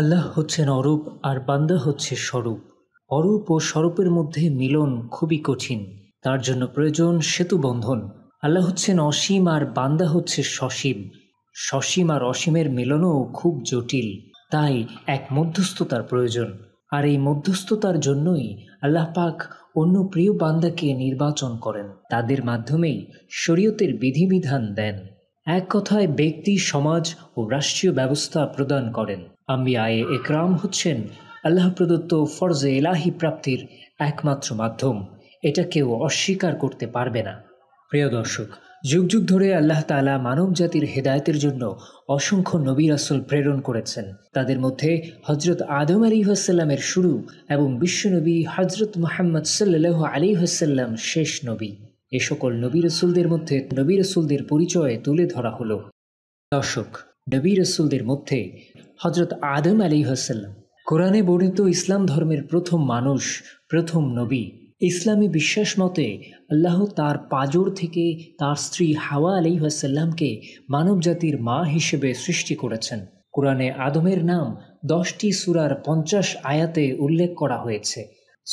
আল্লাহ হচ্ছেন অরূপ আর বান্দা হচ্ছে স্বরূপ অরূপ ও স্বরূপের মধ্যে মিলন খুবই কঠিন তার জন্য প্রয়োজন সেতু বন্ধন আল্লাহ হচ্ছেন অসীম আর বান্দা হচ্ছে সসীম সসীম আর অসীমের মিলনও খুব জটিল তাই এক মধ্যস্থতার প্রয়োজন আর এই মধ্যস্থতার জন্যই আল্লাহ পাক অন্য প্রিয় বান্দাকে নির্বাচন করেন তাদের মাধ্যমেই শরীয়তের বিধিবিধান দেন এক কথায় ব্যক্তি সমাজ ও রাষ্ট্রীয় ব্যবস্থা প্রদান করেন আয়ে একরাম হচ্ছেন আল্লাহ প্রদত্ত ফরজে এলাহি প্রাপ্তির একমাত্র মাধ্যম এটা কেউ অস্বীকার করতে পারবে না প্রিয় দর্শক যুগ যুগ ধরে আল্লাহ তালা মানব জাতির হেদায়তের জন্য অসংখ্য নবীর আসল প্রেরণ করেছেন তাদের মধ্যে হজরত আদম আলী হাসাল্লামের শুরু এবং বিশ্বনবী হজরত মোহাম্মদ সাল্লু আলী হাসাল্লাম শেষ নবী এ সকল নবী রসুলদের মধ্যে নবী রসুলদের পরিচয়ে তুলে ধরা হলো দর্শক নবী রসুলদের মধ্যে হজরত আদম আলী হাসাল্লাম কোরআনে বর্ণিত ইসলাম ধর্মের প্রথম মানুষ প্রথম নবী ইসলামী বিশ্বাস মতে আল্লাহ তার পাজর থেকে তার স্ত্রী হাওয়া আলী হাসাল্লামকে মানবজাতির মা হিসেবে সৃষ্টি করেছেন কোরআনে আদমের নাম দশটি সুরার পঞ্চাশ আয়াতে উল্লেখ করা হয়েছে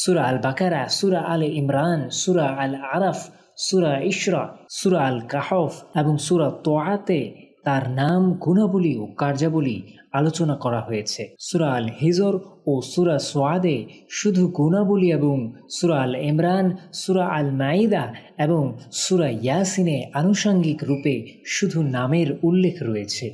সুরা আল বাকারা সুরা আল ইমরান সুরা আল আরাফ সুরা ইশরা সুরা আল কাহফ এবং সুরা তোয়াতে তার নাম গুণাবলী ও কার্যাবলী আলোচনা করা হয়েছে সুরা আল হিজর ও সুরা সোয়াদে শুধু গুণাবলী এবং সুরা আল ইমরান সুরা আল মাইদা এবং সুরা ইয়াসিনে আনুষাঙ্গিক রূপে শুধু নামের উল্লেখ রয়েছে